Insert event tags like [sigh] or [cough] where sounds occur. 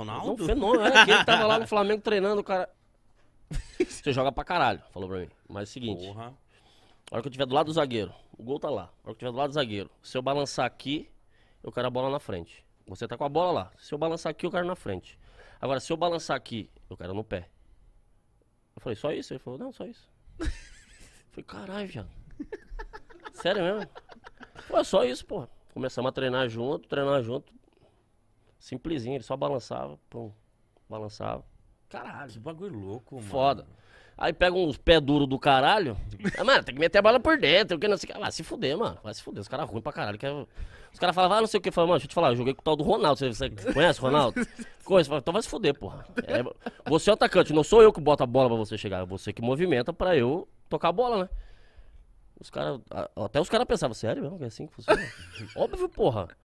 Ronaldo? Não, um fenômeno, é. Né? Quem tava lá no Flamengo treinando, o cara. [laughs] Você joga pra caralho, falou pra mim. Mas é o seguinte. Porra. A hora que eu tiver do lado do zagueiro, o gol tá lá. A hora que eu tiver do lado do zagueiro, se eu balançar aqui, eu quero a bola na frente. Você tá com a bola lá. Se eu balançar aqui, eu quero na frente. Agora, se eu balançar aqui, eu quero no pé. Eu falei, só isso? Ele falou, não, só isso. eu falei, caralho, já. Sério mesmo? Pô, é só isso, pô. Começamos a treinar junto, treinar junto. Simplesinho, ele só balançava, pum, balançava. Caralho, que bagulho louco, mano. Foda. Aí pega uns pé duro do caralho. ah, mano, tem que meter a bala por dentro. Que não sei, ah, vai se fuder, mano. Vai se fuder. Os caras ruins pra caralho. É os caras falavam, ah, não sei o que. Falavam, mano, deixa eu te falar, eu joguei com o tal do Ronaldo. Você, você conhece o Ronaldo? [laughs] Coisa, então vai se fuder, porra. É, você é o atacante, não sou eu que boto a bola pra você chegar. É você que movimenta pra eu tocar a bola, né? Os caras. Até os caras pensavam, sério mesmo? é assim que funciona? [laughs] Óbvio, porra.